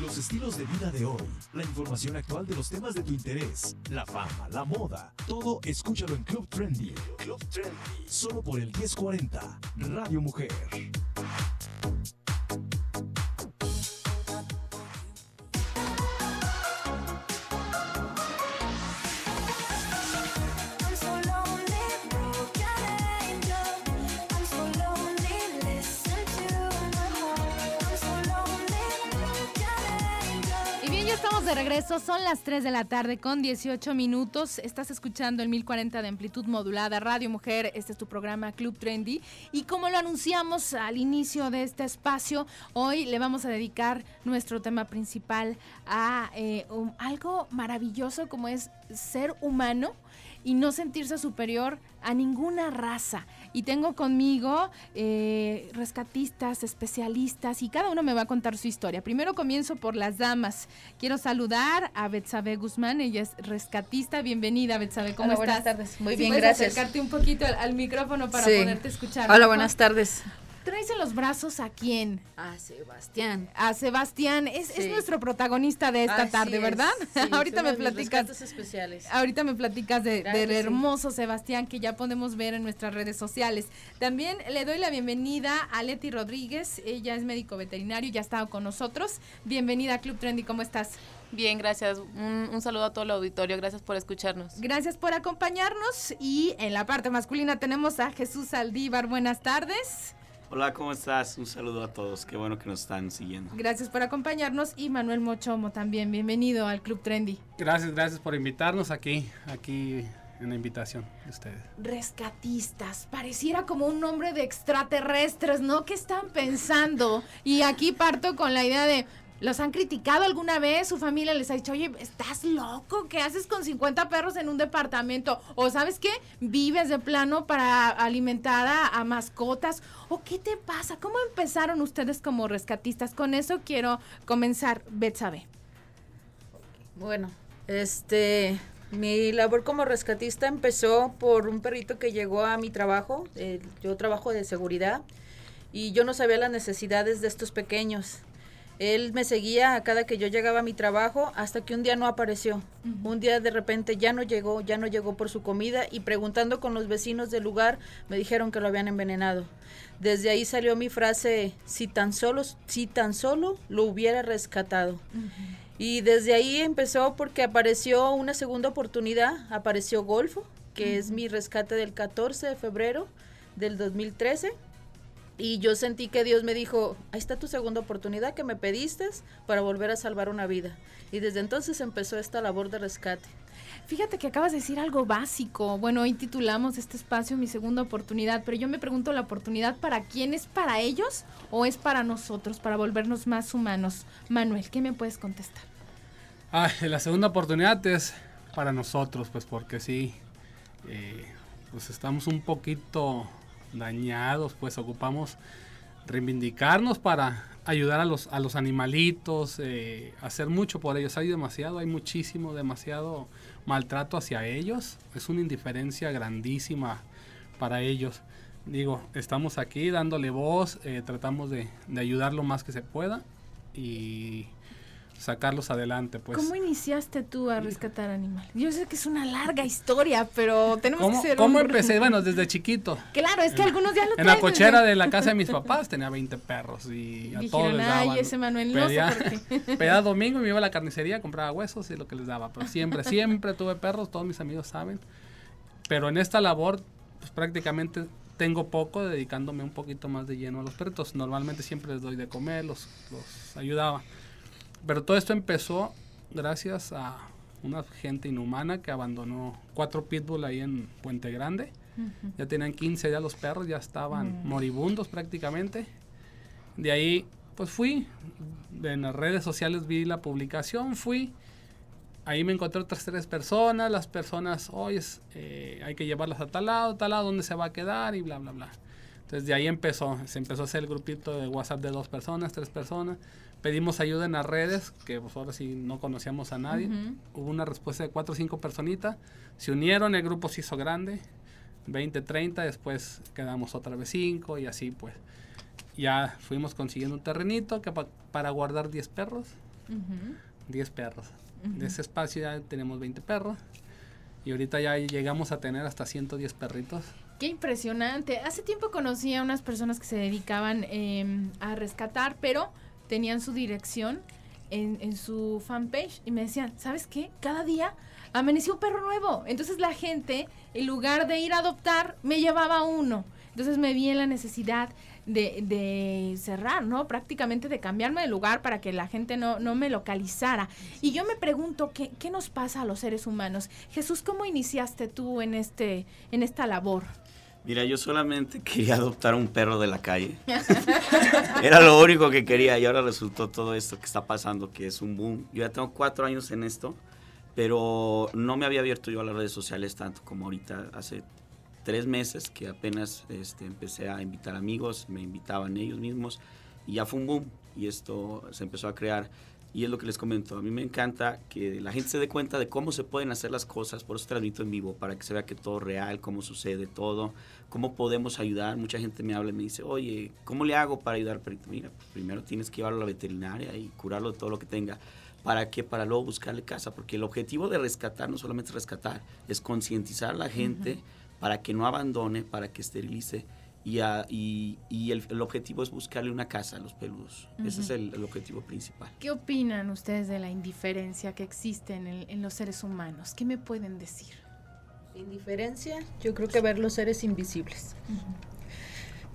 los estilos de vida de hoy, la información actual de los temas de tu interés, la fama, la moda, todo escúchalo en Club Trendy. Club Trendy, solo por el 1040, Radio Mujer. son las 3 de la tarde con 18 minutos. Estás escuchando el 1040 de amplitud modulada Radio Mujer. Este es tu programa Club Trendy. Y como lo anunciamos al inicio de este espacio, hoy le vamos a dedicar nuestro tema principal a eh, um, algo maravilloso como es ser humano y no sentirse superior a ninguna raza. Y tengo conmigo eh, rescatistas, especialistas y cada uno me va a contar su historia. Primero comienzo por las damas. Quiero saludar a Betsabe Guzmán, ella es rescatista. Bienvenida, Betsabe, ¿cómo Hola, estás? Buenas tardes, muy bien, bien, gracias. acercarte un poquito al, micrófono para poderte escuchar. Hola, buenas tardes traes en los brazos a quién? A Sebastián. A Sebastián, es, es nuestro protagonista de esta tarde, ¿verdad? ahorita me platicas. especiales. Ahorita me platicas del hermoso Sebastián que ya podemos ver en nuestras redes sociales. También le doy la bienvenida a Leti Rodríguez, ella es médico veterinario, ya ha estado con nosotros. Bienvenida Club Trendy, ¿cómo estás? Bien, gracias. Un, un, saludo a todo el auditorio. Gracias por escucharnos. Gracias por acompañarnos. Y en la parte masculina tenemos a Jesús Aldívar. Buenas tardes. Hola, ¿cómo estás? Un saludo a todos. Qué bueno que nos están siguiendo. Gracias por acompañarnos y Manuel Mochomo también. Bienvenido al Club Trendy. Gracias, gracias por invitarnos aquí, aquí en la invitación de ustedes. Rescatistas, pareciera como un nombre de extraterrestres, ¿no? ¿Qué están pensando? Y aquí parto con la idea de, ¿Los han criticado alguna vez? ¿Su familia les ha dicho, oye, estás loco? ¿Qué haces con 50 perros en un departamento? ¿O sabes qué? ¿Vives de plano para alimentar a, mascotas? ¿O qué te pasa? ¿Cómo empezaron ustedes como rescatistas? Con eso quiero comenzar, Betsabe. Bueno, este, mi labor como rescatista empezó por un perrito que llegó a mi trabajo. Eh, yo trabajo de seguridad y yo no sabía las necesidades de estos pequeños él me seguía a cada que yo llegaba a mi trabajo hasta que un día no apareció. Un día de repente ya no llegó, ya no llegó por su comida y preguntando con los vecinos del lugar me dijeron que lo habían envenenado. Desde ahí salió mi frase, si tan solo, si tan solo lo hubiera rescatado. Y desde ahí empezó porque apareció una segunda oportunidad, apareció Golfo, que es mi rescate del 14 de febrero del 2013 y yo sentí que Dios me dijo, ahí está tu segunda oportunidad que me pediste para volver a salvar una vida. Y desde entonces empezó esta labor de rescate. Fíjate que acabas de decir algo básico. Bueno, hoy titulamos este espacio Mi segunda oportunidad, pero yo me pregunto la oportunidad para quién es para ellos o es para nosotros, para volvernos más humanos. Manuel, ¿qué me puedes contestar? Ah, la segunda oportunidad es para nosotros, pues porque sí, eh, pues estamos un poquito dañados, pues ocupamos reivindicarnos para ayudar a los, a los animalitos, eh, hacer mucho por ellos. Hay demasiado, hay muchísimo, demasiado maltrato hacia ellos. Es una indiferencia grandísima para ellos. Digo, estamos aquí dándole voz, eh, tratamos de, de ayudar lo más que se pueda y sacarlos adelante. Pues. ¿Cómo iniciaste tú a rescatar animales? Yo sé que es una larga historia, pero tenemos que ser... ¿Cómo empecé? Bueno, desde chiquito. Claro, es que algunos ya lo En la cochera de la casa de mis papás tenía 20 perros y a todos les daban. Ay, ese Manuel no sé por qué. domingo y me iba a la carnicería, compraba huesos y lo que les daba. Pero siempre, siempre tuve perros, todos mis amigos saben. Pero en esta labor, pues prácticamente tengo poco dedicándome un poquito más de lleno a los perritos. Normalmente siempre les doy de comer, los, los ayudaba. Pero todo esto empezó gracias a una gente inhumana que abandonó cuatro pitbull ahí en Puente Grande. Ya tenían 15 ya los perros, ya estaban moribundos prácticamente. De ahí, pues fui, en las redes sociales vi la publicación, fui. Ahí me encontré otras tres personas, las personas, hoy eh, hay que llevarlas a tal lado, tal lado, dónde se va a quedar y bla, bla, bla. Entonces de ahí empezó, se empezó a hacer el grupito de WhatsApp de dos personas, tres personas. Pedimos ayuda en las redes, que pues ahora sí no conocíamos a nadie. Hubo una respuesta de cuatro o cinco personitas. Se unieron, el grupo se hizo grande. 20, 30, después quedamos otra vez 5 y así pues. Ya fuimos consiguiendo un terrenito que para guardar 10 perros. 10 perros. De ese espacio ya tenemos 20 perros. Y ahorita ya llegamos a tener hasta 110 perritos. Qué impresionante. Hace tiempo conocí a unas personas que se dedicaban em, a rescatar, pero tenían su dirección en, en, su fanpage y me decían, ¿sabes qué? Cada día amaneció un perro nuevo. Entonces la gente, en lugar de ir a adoptar, me llevaba uno. Entonces me vi en la necesidad de, cerrar, ¿no? Prácticamente de cambiarme de lugar para que la gente no, me localizara. Y yo me pregunto, ¿qué, nos pasa a los seres humanos? Jesús, ¿cómo iniciaste tú en, este, en esta labor? Mira, yo solamente quería adoptar un perro de la calle. Era lo único que quería y ahora resultó todo esto que está pasando, que es un boom. Yo ya tengo cuatro años en esto, pero no me había abierto yo a las redes sociales tanto como ahorita, hace tres meses que apenas este, empecé a invitar amigos, me invitaban ellos mismos y ya fue un boom y esto se empezó a crear. Y es lo que les comento. A mí me encanta que la gente se dé cuenta de cómo se pueden hacer las cosas. Por eso transmito en vivo, para que se vea que todo es real, cómo sucede todo, cómo podemos ayudar. Mucha gente me habla y me dice, oye, ¿cómo le hago para ayudar Pero Mira, pues, primero tienes que llevarlo a la veterinaria y curarlo de todo lo que tenga. ¿Para que Para luego buscarle casa. Porque el objetivo de rescatar no solamente rescatar, es concientizar a la gente para que no abandone, para que esterilice y, el, objetivo es buscarle una casa a los peludos. Ese es el, objetivo principal. ¿Qué opinan ustedes de la indiferencia que existe en, los seres humanos? ¿Qué me pueden decir? Indiferencia, yo creo que ver los seres invisibles.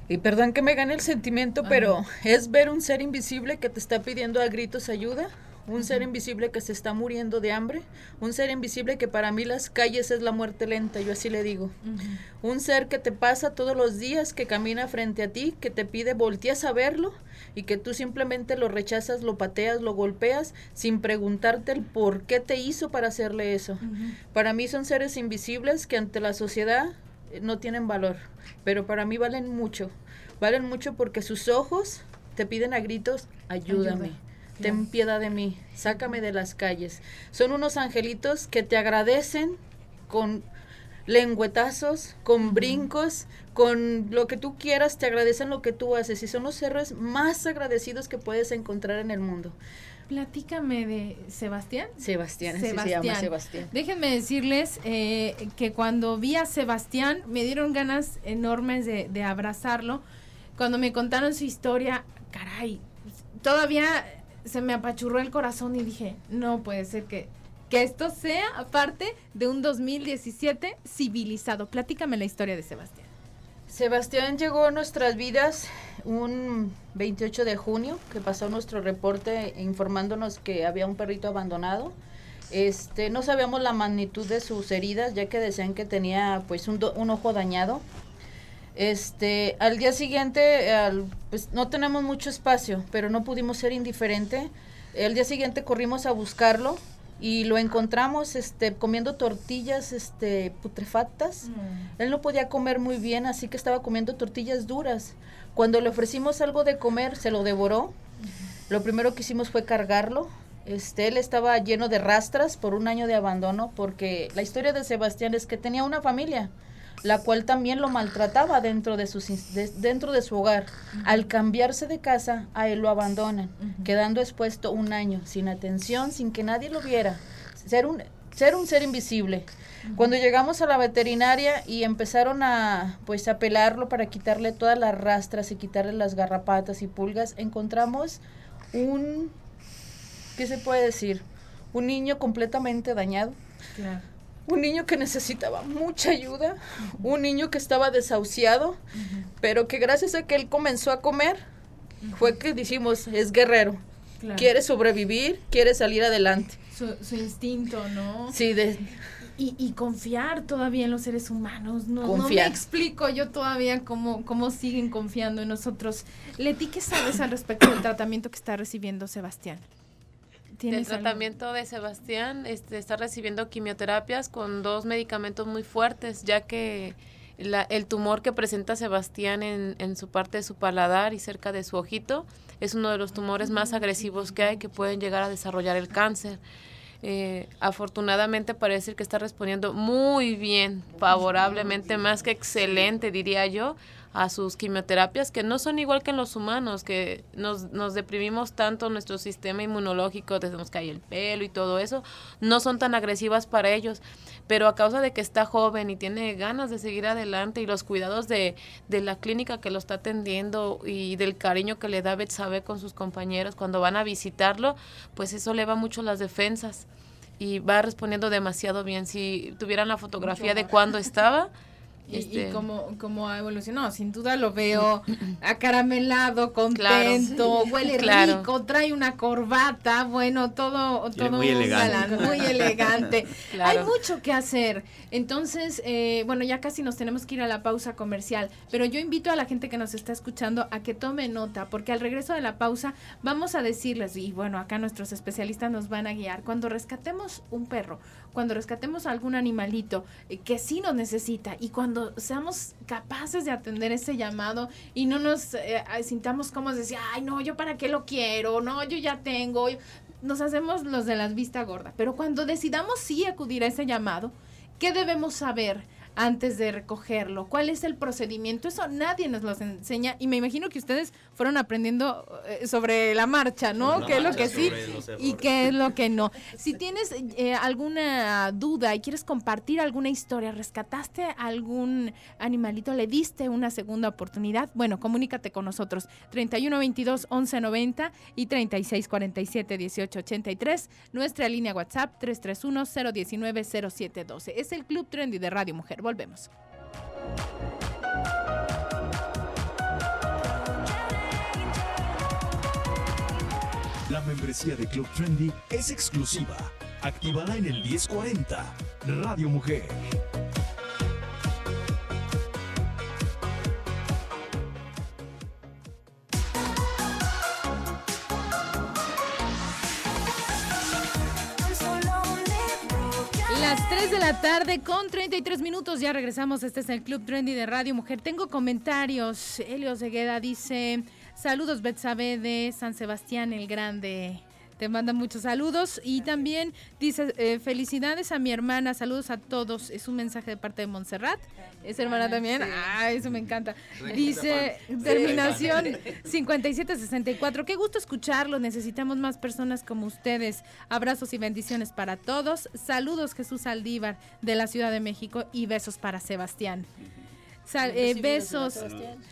Y perdón que me gane el sentimiento, pero es ver un ser invisible que te está pidiendo a gritos ayuda un ser invisible que se está muriendo de hambre, un ser invisible que para mí las calles es la muerte lenta, yo así le digo, un ser que te pasa todos los días, que camina frente a ti, que te pide volteas a verlo y que tú simplemente lo rechazas, lo pateas, lo golpeas sin preguntarte el por qué te hizo para hacerle eso. Para mí son seres invisibles que ante la sociedad eh, no tienen valor, pero para mí valen mucho, valen mucho porque sus ojos te piden a gritos, ayúdame ten piedad de mí, sácame de las calles. Son unos angelitos que te agradecen con lengüetazos, con brincos, con lo que tú quieras, te agradecen lo que tú haces y son los héroes más agradecidos que puedes encontrar en el mundo. Platícame de Sebastián. Sebastián, Sebastián. se llama Sebastián. Déjenme decirles eh, que cuando vi a Sebastián me dieron ganas enormes de abrazarlo. Cuando me contaron su historia, caray, todavía se me apachurró el corazón y dije, no puede ser que, que esto sea parte de un 2017 civilizado. Platícame la historia de Sebastián. Sebastián llegó a nuestras vidas un 28 de junio, que pasó nuestro reporte informándonos que había un perrito abandonado. Este, no sabíamos la magnitud de sus heridas, ya que decían que tenía pues un ojo dañado este, al día siguiente, pues no tenemos mucho espacio, pero no pudimos ser indiferente. El día siguiente corrimos a buscarlo y lo encontramos este comiendo tortillas este putrefactas. Mm. Él no podía comer muy bien, así que estaba comiendo tortillas duras. Cuando le ofrecimos algo de comer, se lo devoró. Lo primero que hicimos fue cargarlo. Este, él estaba lleno de rastras por un año de abandono, porque la historia de Sebastián es que tenía una familia la cual también lo maltrataba dentro de, sus, dentro de su hogar. Al cambiarse de casa, a él lo abandonan, quedando expuesto un año, sin atención, sin que nadie lo viera. Ser un, ser, invisible. Cuando llegamos a la veterinaria y empezaron a pues a pelarlo para quitarle todas las rastras y quitarle las garrapatas y pulgas, encontramos un ¿qué se puede decir? Un niño completamente dañado. Claro un niño que necesitaba mucha ayuda, un niño que estaba desahuciado, pero que gracias a que él comenzó a comer, fue que dijimos, es guerrero, quiere sobrevivir, quiere salir adelante. Su, instinto, ¿no? Sí, y, confiar todavía en los seres humanos. No, no me explico yo todavía cómo, cómo siguen confiando en nosotros. Leti, ¿qué sabes al respecto del tratamiento que está recibiendo Sebastián? el tratamiento de Sebastián este, está recibiendo quimioterapias con dos medicamentos muy fuertes, ya que el tumor que presenta Sebastián en, su parte de su paladar y cerca de su ojito es uno de los ah, tumores más agresivos que hay que pueden llegar a desarrollar el cáncer. Eh, afortunadamente parece que está respondiendo muy bien, favorablemente, más que excelente, diría yo, a sus quimioterapias que no son igual que en los humanos, que nos, nos deprimimos tanto, nuestro sistema inmunológico, tenemos que hay el pelo y todo eso, no son tan agresivas para ellos, pero a causa de que está joven y tiene ganas de seguir adelante y los cuidados de, la clínica que lo está atendiendo y del cariño que le da Betsabe con sus compañeros cuando van a visitarlo, pues eso le va mucho las defensas y va respondiendo demasiado bien. Si tuvieran la fotografía de cuando estaba... Y, este, como, como ha evolucionado, sin duda lo veo acaramelado, contento, huele rico, trae una corbata, bueno, todo, todo muy elegante. muy elegante. Hay mucho que hacer. Entonces, eh, bueno, ya casi nos tenemos que ir a la pausa comercial, pero yo invito a la gente que nos está escuchando a que tome nota, porque al regreso de la pausa vamos a decirles, y bueno, acá nuestros especialistas nos van a guiar, cuando rescatemos un perro, cuando rescatemos a algún animalito eh, que sí nos necesita y cuando seamos capaces de atender ese llamado y no nos eh, sintamos como decir, ay, no, yo para qué lo quiero, no, yo ya tengo, nos hacemos los de la vista gorda. Pero cuando decidamos sí acudir a ese llamado, ¿qué debemos saber? antes de recogerlo? ¿Cuál es el procedimiento? Eso nadie nos los enseña y me imagino que ustedes fueron aprendiendo eh, sobre la marcha, ¿no? ¿Qué es lo que sí y qué es lo que no? Si tienes eh, alguna duda y quieres compartir alguna historia, ¿rescataste algún animalito? ¿Le diste una segunda oportunidad? Bueno, comunícate con nosotros. 31 22 y 36 47 Nuestra línea WhatsApp 331 019 0712. Es el Club Trendy de Radio Mujer. Volvemos. La membresía de Club Trendy es exclusiva. activada en el 1040. Radio Mujer. Las 3 de la tarde con 33 minutos, ya regresamos, este es el Club Trendy de Radio Mujer. Tengo comentarios, Elio Segueda dice, saludos Betsabe de San Sebastián el Grande manda muchos saludos y también dice eh, felicidades a mi hermana, saludos a todos. Es un mensaje de parte de Montserrat. Es hermana también. Ah, eso me encanta. Dice terminación 5764. Qué gusto escucharlo Necesitamos más personas como ustedes. Abrazos y bendiciones para todos. Saludos Jesús Aldívar de la Ciudad de México y besos para Sebastián. Eh, besos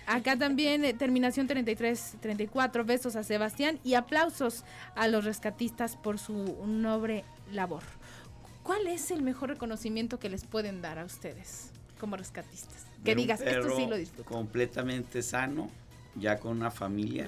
acá también, eh, terminación 33-34, besos a Sebastián y aplausos a los rescatistas por su noble labor. ¿Cuál es el mejor reconocimiento que les pueden dar a ustedes como rescatistas? Que digas, esto sí lo disfruto. Completamente sano, ya con una familia,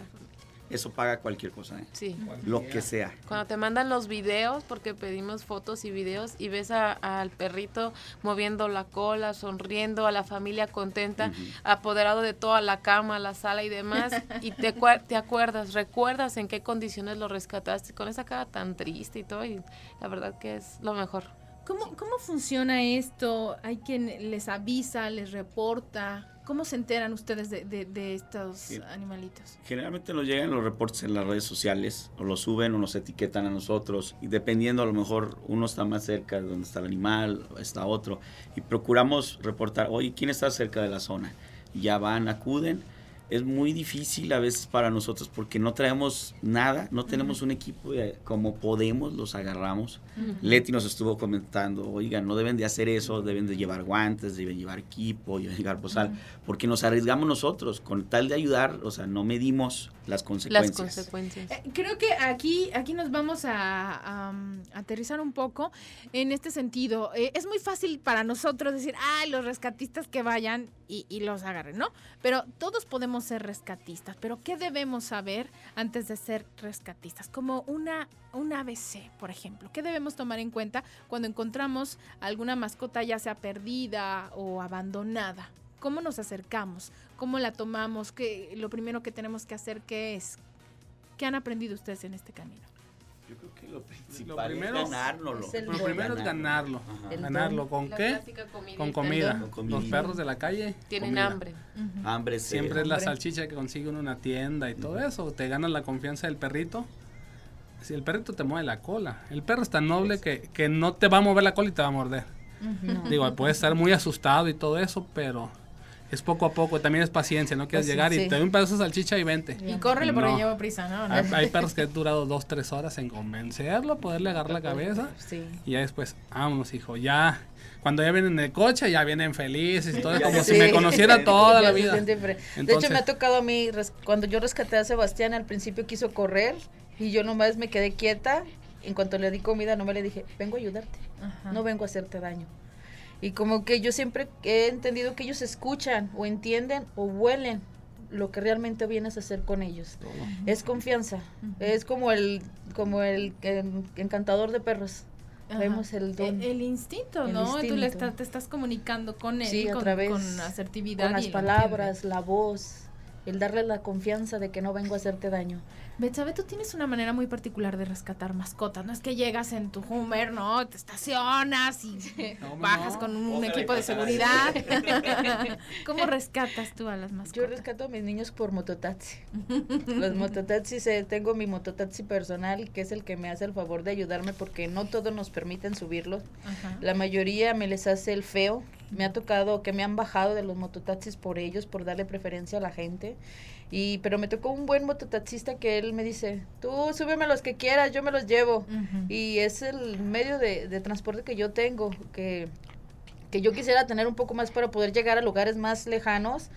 eso paga cualquier cosa, ¿eh? Sí. Lo que sea. Cuando te mandan los videos, porque pedimos fotos y videos, y ves al perrito moviendo la cola, sonriendo, a la familia contenta, apoderado de toda la cama, la sala y demás, y te, te acuerdas, recuerdas en qué condiciones lo rescataste, con esa cara tan triste y todo, y la verdad que es lo mejor. ¿Cómo funciona esto? ¿Hay quien les avisa, les reporta? ¿Cómo se enteran ustedes de, estos animalitos? Generalmente nos llegan los reportes en las redes sociales, o los suben o nos etiquetan a nosotros, y dependiendo a lo mejor uno está más cerca de donde está el animal, está otro, y procuramos reportar, oye, ¿quién está cerca de la zona? ya van, acuden, es muy difícil a veces para nosotros porque no traemos nada, no tenemos un equipo, como podemos los agarramos. Leti nos estuvo comentando, oigan, no deben de hacer eso, deben de llevar guantes, deben llevar equipo, deben llevar posal, porque nos arriesgamos nosotros con tal de ayudar, o sea, no medimos las consecuencias. Las consecuencias. Eh, creo que aquí, aquí nos vamos a, um, aterrizar un poco en este sentido. Eh, es muy fácil para nosotros decir, ay los rescatistas que vayan y, y los agarren, ¿no? Pero todos podemos ser rescatistas, pero ¿qué debemos saber antes de ser rescatistas? Como una, un ABC, por ejemplo. ¿Qué debemos tomar en cuenta cuando encontramos alguna mascota ya sea perdida o abandonada? ¿Cómo nos acercamos? ¿Cómo la tomamos? ¿Qué, lo primero que tenemos que hacer, ¿qué es? ¿Qué han aprendido ustedes en este camino? Yo creo que lo principal primero es ganarlo. lo primero es ganarlo. Ganarlo. ¿Con qué? Con comida. Los perros de la calle. Tienen hambre. Hambre Siempre es la salchicha que consigue en una tienda y todo eso. Te ganas la confianza del perrito. Si el perrito te mueve la cola. El perro es tan noble que, no te va a mover la cola y te va a morder. Digo, puede estar muy asustado y todo eso, pero es poco a poco, también es paciencia, no quieres pues llegar y te doy un pedazo de salchicha y vente. Y córrele porque lleva prisa, ¿no? Hay, perros que han durado dos, tres horas en convencerlo, poderle agarrar la cabeza. Sí. Y ya después, vamos, hijo, ya. Cuando ya vienen en el coche, ya vienen felices y todo, como si me conociera toda la vida. de hecho, me ha tocado a mí, cuando yo rescaté a Sebastián, al principio quiso correr y yo nomás me quedé quieta. En cuanto le di comida, no me le dije, vengo a ayudarte, no vengo a hacerte daño. Y como que yo siempre he entendido que ellos escuchan o entienden o huelen lo que realmente vienes a hacer con ellos. Es confianza. Es como el, como el, encantador de perros. Vemos el e-, El, instinto, ¿no? Tú le te estás comunicando con él, sí, con, con, asertividad. Con las palabras, la voz, el darle la confianza de que no vengo a hacerte daño. Betsabe, tú tienes una manera muy particular de rescatar mascotas. No es que llegas en tu Hummer, ¿no? Te estacionas y bajas con un equipo de seguridad. ¿Cómo rescatas tú a las mascotas? Yo rescato a mis niños por mototaxi. Los mototaxis, eh, tengo mi mototaxi personal, que es el que me hace el favor de ayudarme porque no todos nos permiten subirlos. La mayoría me les hace el feo. Me ha tocado que me han bajado de los mototaxis por ellos, por darle preferencia a la gente. Y, pero me tocó un buen mototaxista que él me dice, tú súbeme los que quieras, yo me los llevo. Y es el medio de, transporte que yo tengo, que yo quisiera tener un poco más para poder llegar a lugares más lejanos,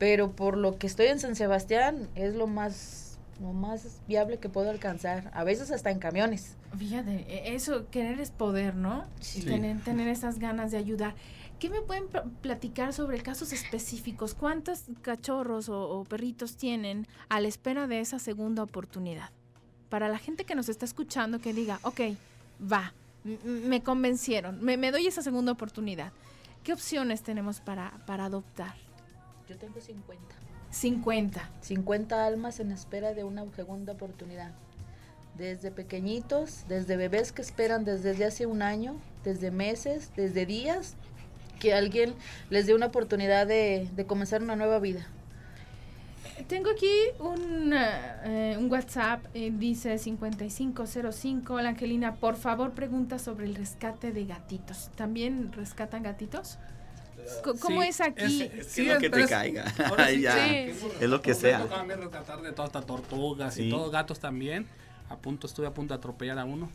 pero por lo que estoy en San Sebastián es lo más lo más viable que puedo alcanzar, a veces hasta en camiones. Fíjate, e, eso querer es poder, ¿no? Sí. tener, tener esas ganas de ayudar. ¿Qué me pueden platicar sobre casos específicos? ¿Cuántos cachorros o, perritos tienen a la espera de esa segunda oportunidad? Para la gente que nos está escuchando que diga, ok, va, me convencieron, me, doy esa segunda oportunidad. ¿Qué opciones tenemos para, para adoptar? Yo tengo 50. 50. 50 almas en espera de una segunda oportunidad. Desde pequeñitos, desde bebés que esperan desde hace un año, desde meses, desde días, que alguien les dé una oportunidad de, comenzar una nueva vida. Tengo aquí un, eh, WhatsApp, eh, dice 5505, la Angelina, por favor pregunta sobre el rescate de gatitos. ¿También rescatan gatitos? ¿Cómo es aquí? Es, sí, lo que te caiga. ya, es lo que sea. Me rescatar de todas estas tortugas y todos gatos también. A punto, estuve a punto de atropellar a uno.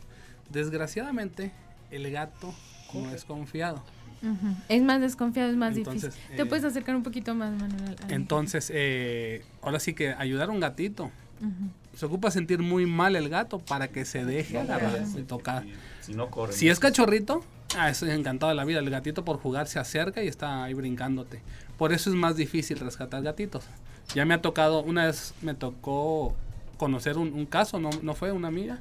Desgraciadamente, el gato no es confiado. Es más desconfiado, es más difícil. Te eh, puedes acercar un poquito más, Entonces, eh, ahora sí que ayudar a un gatito. Se ocupa sentir muy mal el gato para que se deje agarrar y tocar. Si, no corre, si es cachorrito, ah, eso es encantado de la vida. El gatito por jugar se acerca y está ahí brincándote. Por eso es más difícil rescatar gatitos. Ya me ha tocado, una vez me tocó conocer un, caso, no, no fue una amiga,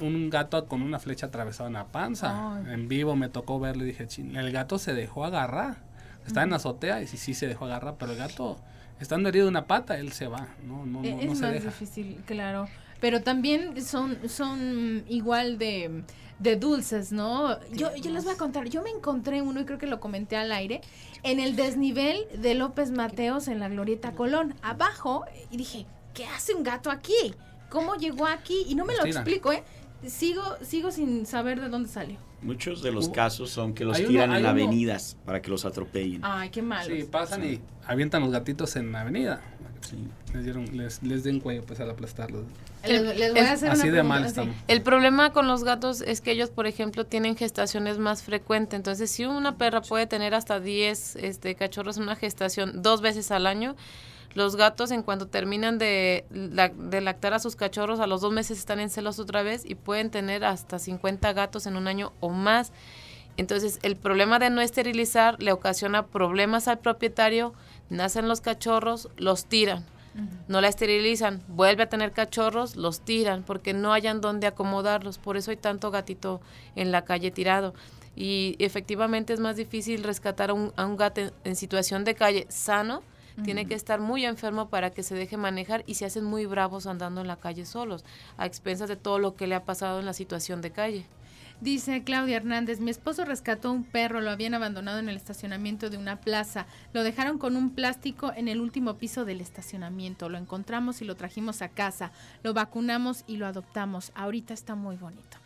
un gato con una flecha atravesada en la panza. En vivo me tocó verlo y dije, Chin, el gato se dejó agarrar. Está en azotea y sí, sí se dejó agarrar, pero el gato, estando herido de una pata, él se va. No, no, e-, es más difícil, claro. Pero también son, son igual de, de dulces, ¿no? yo, yo les voy a contar, yo me encontré uno y creo que lo comenté al aire, en el desnivel de López Mateos en la Glorieta Colón, abajo, y dije, ¿qué hace un gato aquí? ¿Cómo llegó aquí? Y no me lo explico, ¿eh? sigo, sigo sin saber de dónde salió. Muchos de los uh, casos son que los tiran a en avenidas para que los atropellen. Ay, qué mal Sí, pasan y avientan los gatitos en la avenida. Les, dieron, les, den cuello pues al aplastarlos. así de mal estamos. El problema con los gatos es que ellos, por ejemplo, tienen gestaciones más frecuentes. Entonces, si una perra puede tener hasta 10 este, cachorros en una gestación dos veces al año, los gatos en cuanto terminan de, de lactar a sus cachorros, a los dos meses están en celos otra vez y pueden tener hasta 50 gatos en un año o más. Entonces, el problema de no esterilizar le ocasiona problemas al propietario, nacen los cachorros, los tiran, no la esterilizan, vuelve a tener cachorros, los tiran, porque no hayan dónde acomodarlos, por eso hay tanto gatito en la calle tirado. Y efectivamente es más difícil rescatar a un, gato en situación de calle sano tiene que estar muy enfermo para que se deje manejar y se hacen muy bravos andando en la calle solos, a expensas de todo lo que le ha pasado en la situación de calle. Dice Claudia Hernández, mi esposo rescató un perro, lo habían abandonado en el estacionamiento de una plaza, lo dejaron con un plástico en el último piso del estacionamiento, lo encontramos y lo trajimos a casa, lo vacunamos y lo adoptamos, ahorita está muy bonito.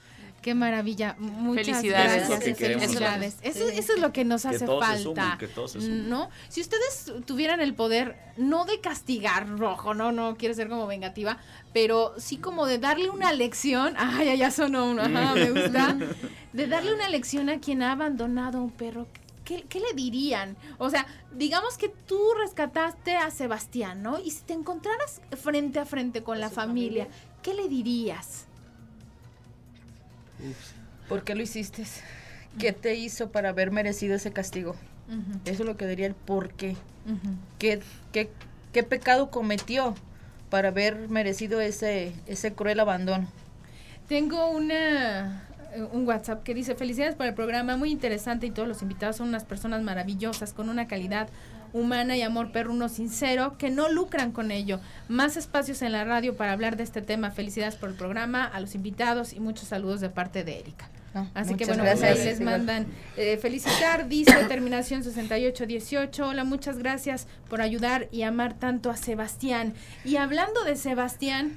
Qué maravilla. Muchas Felicidades. Gracias. Felicidades. Eso, eso, es lo que nos hace falta. que todos ¿No? Si ustedes tuvieran el poder, no de castigar rojo, no, no quiero ser como vengativa, pero sí como de darle una lección. Ay, ya, sonó uno, me gusta. De darle una lección a quien ha abandonado un perro ¿Qué, le dirían? O sea, digamos que tú rescataste a Sebastián, ¿no? Y si te encontraras frente a frente con la familia, ¿qué le dirías? ¿Por qué lo hiciste? ¿Qué te hizo para haber merecido ese castigo? Eso es lo que diría el por qué. ¿Qué, qué, qué pecado cometió para haber merecido ese, ese cruel abandono? Tengo una eh, un WhatsApp que dice felicidades por el programa, muy interesante y todos los invitados son unas personas maravillosas con una calidad humana y amor perruno sincero que no lucran con ello. Más espacios en la radio para hablar de este tema. Felicidades por el programa, a los invitados y muchos saludos de parte de Erika. Ah, Así que bueno, ahí pues, les mandan eh, felicitar, dice terminación 6818, hola, muchas gracias por ayudar y amar tanto a Sebastián. Y hablando de Sebastián,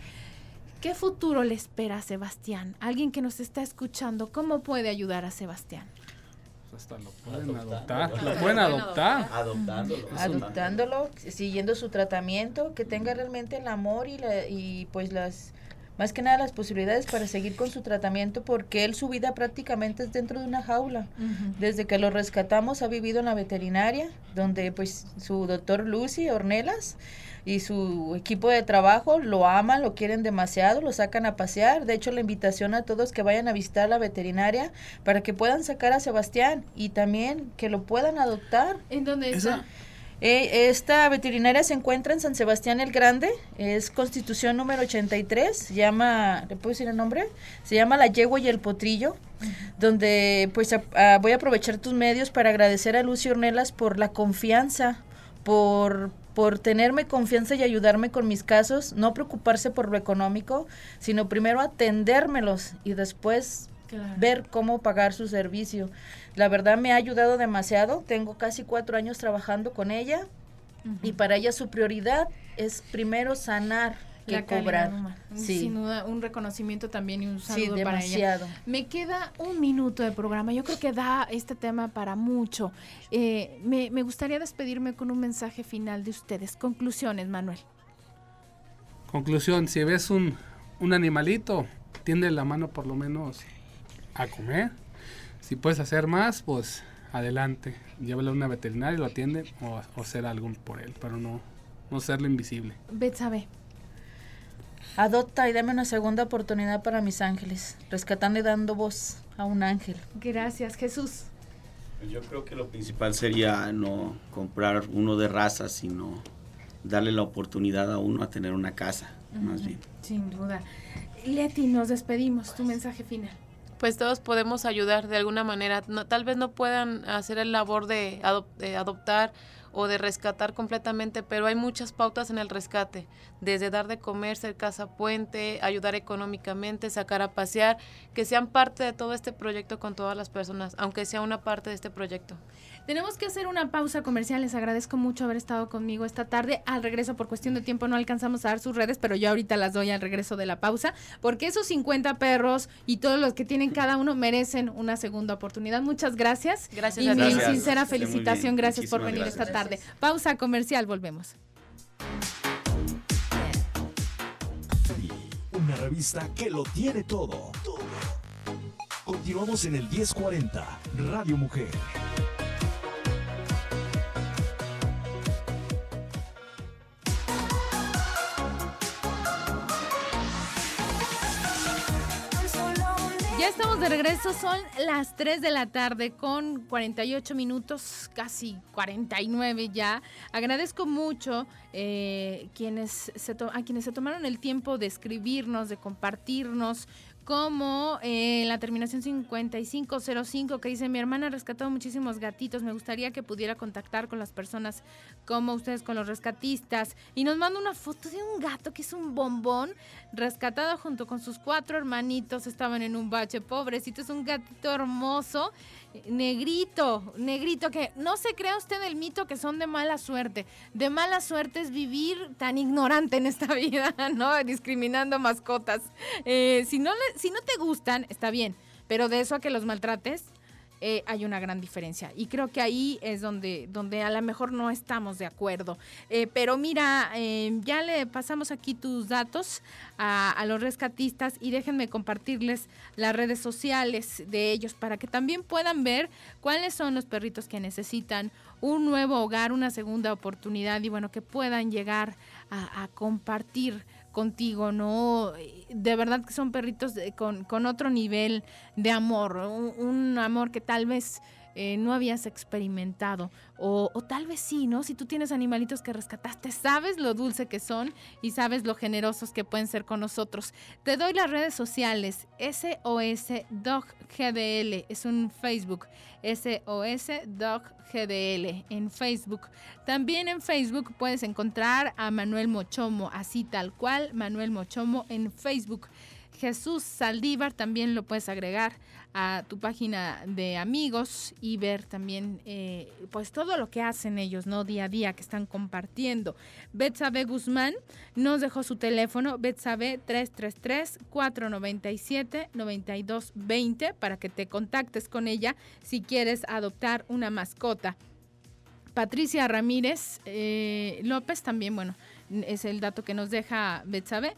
¿qué futuro le espera a Sebastián? Alguien que nos está escuchando, ¿cómo puede ayudar a Sebastián? hasta lo pueden adoptar. Lo pueden adoptar. Adoptándolo. Adoptándolo, siguiendo su tratamiento, que tenga realmente el amor y, la, y pues las más que nada las posibilidades para seguir con su tratamiento porque él su vida prácticamente es dentro de una jaula. Desde que lo rescatamos ha vivido en la veterinaria, donde pues su doctor Lucy Ornelas y su equipo de trabajo lo aman, lo quieren demasiado, lo sacan a pasear. De hecho, la invitación a todos que vayan a visitar la veterinaria para que puedan sacar a Sebastián y también que lo puedan adoptar. ¿En dónde está? Eh, esta veterinaria se encuentra en San Sebastián el Grande, es Constitución número 83, se llama, ¿le puedo decir el nombre? Se llama La Yegua y el Potrillo, donde pues ah, voy a aprovechar tus medios para agradecer a Lucio Ornelas por la confianza, por por tenerme confianza y ayudarme con mis casos, no preocuparse por lo económico, sino primero atendérmelos y después ver cómo pagar su servicio. La verdad me ha ayudado demasiado. Tengo casi cuatro años trabajando con ella y para ella su prioridad es primero sanar que la cobrar. Sin duda, un reconocimiento también y un saludo para ella. Me queda un minuto de programa. Yo creo que da este tema para mucho. Eh, me, gustaría despedirme con un mensaje final de ustedes. Conclusiones, Manuel. Conclusión, si ves un, un animalito, tiende la mano por lo menos a comer, si puedes hacer más, pues adelante. Llévalo a una veterinaria, y lo atiende o, hacer algo por él, pero no, no serlo invisible. Betsabe. Adopta y dame una segunda oportunidad para mis ángeles, rescatando dando voz a un ángel. Gracias, Jesús. Yo creo que lo principal sería no comprar uno de raza, sino darle la oportunidad a uno a tener una casa, más bien. Sin duda. Leti, nos despedimos. Tu mensaje final pues todos podemos ayudar de alguna manera. No, tal vez no puedan hacer el labor de, de adoptar o de rescatar completamente, pero hay muchas pautas en el rescate, desde dar de comer, ser casa puente, ayudar económicamente, sacar a pasear, que sean parte de todo este proyecto con todas las personas, aunque sea una parte de este proyecto. Tenemos que hacer una pausa comercial, les agradezco mucho haber estado conmigo esta tarde. Al regreso, por cuestión de tiempo, no alcanzamos a dar sus redes, pero yo ahorita las doy al regreso de la pausa, porque esos 50 perros y todos los que tienen cada uno merecen una segunda oportunidad. Muchas gracias. Gracias. Y mi sincera felicitación, gracias por venir esta tarde. Pausa comercial, volvemos. Una revista que lo tiene todo. Continuamos en el 1040, Radio Mujer. Ya estamos de regreso, son las 3 de la tarde con 48 minutos, casi 49 ya. Agradezco mucho eh, quienes se a quienes se tomaron el tiempo de escribirnos, de compartirnos como en eh, la terminación 5505 que dice, mi hermana ha rescatado muchísimos gatitos, me gustaría que pudiera contactar con las personas como ustedes, con los rescatistas. Y nos manda una foto de un gato que es un bombón rescatado junto con sus cuatro hermanitos, estaban en un bache, pobrecito, es un gatito hermoso Negrito, negrito, que no se crea usted el mito que son de mala suerte. De mala suerte es vivir tan ignorante en esta vida, ¿no? Discriminando mascotas. Eh, si, si no te gustan, está bien, pero de eso a que los maltrates, eh, hay una gran diferencia. Y creo que ahí es donde, donde a lo mejor no estamos de acuerdo. Eh, pero mira, eh, ya le pasamos aquí tus datos a, los rescatistas y déjenme compartirles las redes sociales de ellos para que también puedan ver cuáles son los perritos que necesitan un nuevo hogar, una segunda oportunidad y bueno, que puedan llegar a compartir contigo, ¿no? De verdad que son perritos con, con, otro nivel de amor, un amor que tal vez eh, no habías experimentado. O, tal vez sí, ¿no? Si tú tienes animalitos que rescataste, sabes lo dulce que son y sabes lo generosos que pueden ser con nosotros. Te doy las redes sociales. SOS Dog GDL es un Facebook. SOS Dog GDL en Facebook. También en Facebook puedes encontrar a Manuel Mochomo, así tal cual, Manuel Mochomo en Facebook. Jesús Saldívar también lo puedes agregar a tu página de amigos y ver también eh, pues todo lo que hacen ellos, ¿no? Día a día que están compartiendo. Betsabe Guzmán nos dejó su teléfono, Betsabe 333-497-9220 para que te contactes con ella si quieres adoptar una mascota. Patricia Ramírez eh, López también, bueno, es el dato que nos deja Betsabe.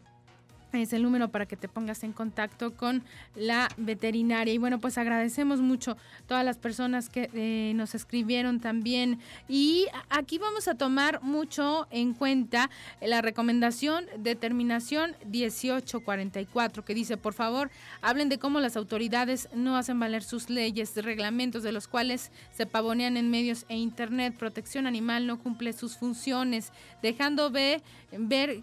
es el número para que te pongas en contacto con la veterinaria. Y bueno, pues agradecemos mucho todas las personas que eh, nos escribieron también. Y aquí vamos a tomar mucho en cuenta la recomendación determinación 1844 que dice, por favor, hablen de cómo las autoridades no hacen valer sus leyes, reglamentos de los cuales se pavonean en medios e internet. Protección animal no cumple sus funciones, dejando ver,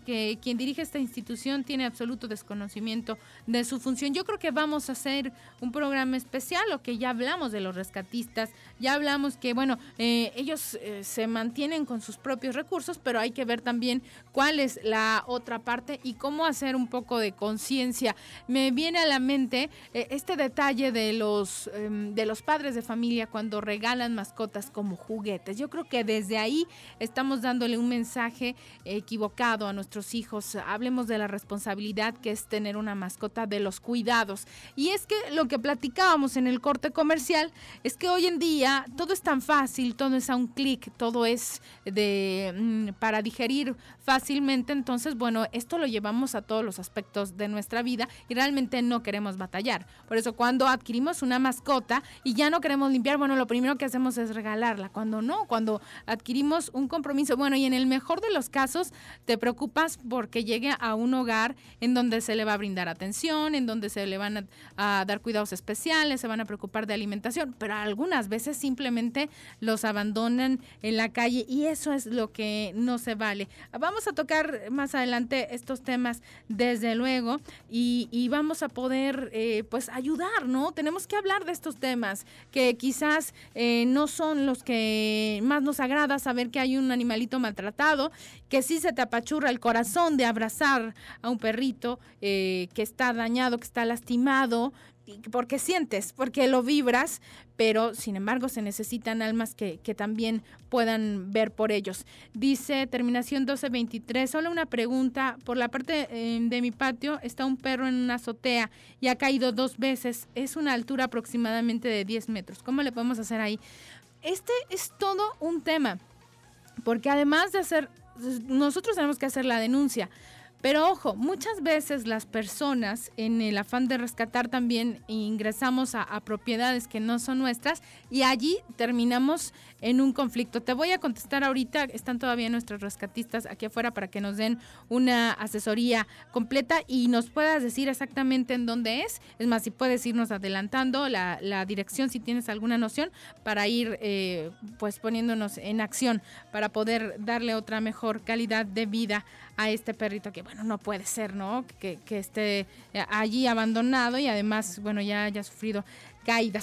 que quien dirige esta institución tiene absoluto desconocimiento de su función. Yo creo que vamos a hacer un programa especial, o que ya hablamos de los rescatistas, ya hablamos que, bueno, eh, ellos eh, se mantienen con sus propios recursos, pero hay que ver también cuál es la otra parte y cómo hacer un poco de conciencia. Me viene a la mente eh, este detalle de los, em, de los padres de familia cuando regalan mascotas como juguetes. Yo creo que desde ahí estamos dándole un mensaje equivocado a nuestros hijos. Hablemos de la responsabilidad que es tener una mascota de los cuidados. Y es que lo que platicábamos en el corte comercial es que hoy en día todo es tan fácil, todo es a un clic, todo es de mm, para digerir fácilmente, entonces bueno, esto lo llevamos a todos los aspectos de nuestra vida y realmente no queremos batallar. Por eso cuando adquirimos una mascota y ya no queremos limpiar, bueno, lo primero que hacemos es regalarla. Cuando no, cuando adquirimos un compromiso, bueno, y en el mejor de los casos te preocupas porque llegue a un hogar en donde se le va a brindar atención, en donde se le van a, dar cuidados especiales, se van a preocupar de alimentación, pero algunas veces simplemente los abandonan en la calle y eso es lo que no se vale. Vamos a tocar más adelante estos temas desde luego y, vamos a poder eh, pues ayudar, ¿no? Tenemos que hablar de estos temas que quizás eh, no son los que más nos agrada saber que hay un animalito maltratado, que sí se te apachurra el corazón de abrazar a un perrito eh, que está dañado, que está lastimado, porque sientes, porque lo vibras, pero sin embargo se necesitan almas que, también puedan ver por ellos. Dice terminación 1223, solo una pregunta, por la parte eh, de mi patio está un perro en una azotea y ha caído dos veces, es una altura aproximadamente de 10 metros, ¿cómo le podemos hacer ahí? Este es todo un tema, porque además de hacer, nosotros tenemos que hacer la denuncia, pero ojo, muchas veces las personas en el afán de rescatar también ingresamos a, propiedades que no son nuestras y allí terminamos en un conflicto. Te voy a contestar ahorita, están todavía nuestros rescatistas aquí afuera para que nos den una asesoría completa y nos puedas decir exactamente en dónde es. Es más, si puedes irnos adelantando la, dirección si tienes alguna noción para ir eh, pues poniéndonos en acción para poder darle otra mejor calidad de vida a este perrito que bueno, no puede ser, ¿no? Que, esté eh, allí abandonado y además, bueno, ya, haya sufrido caídas.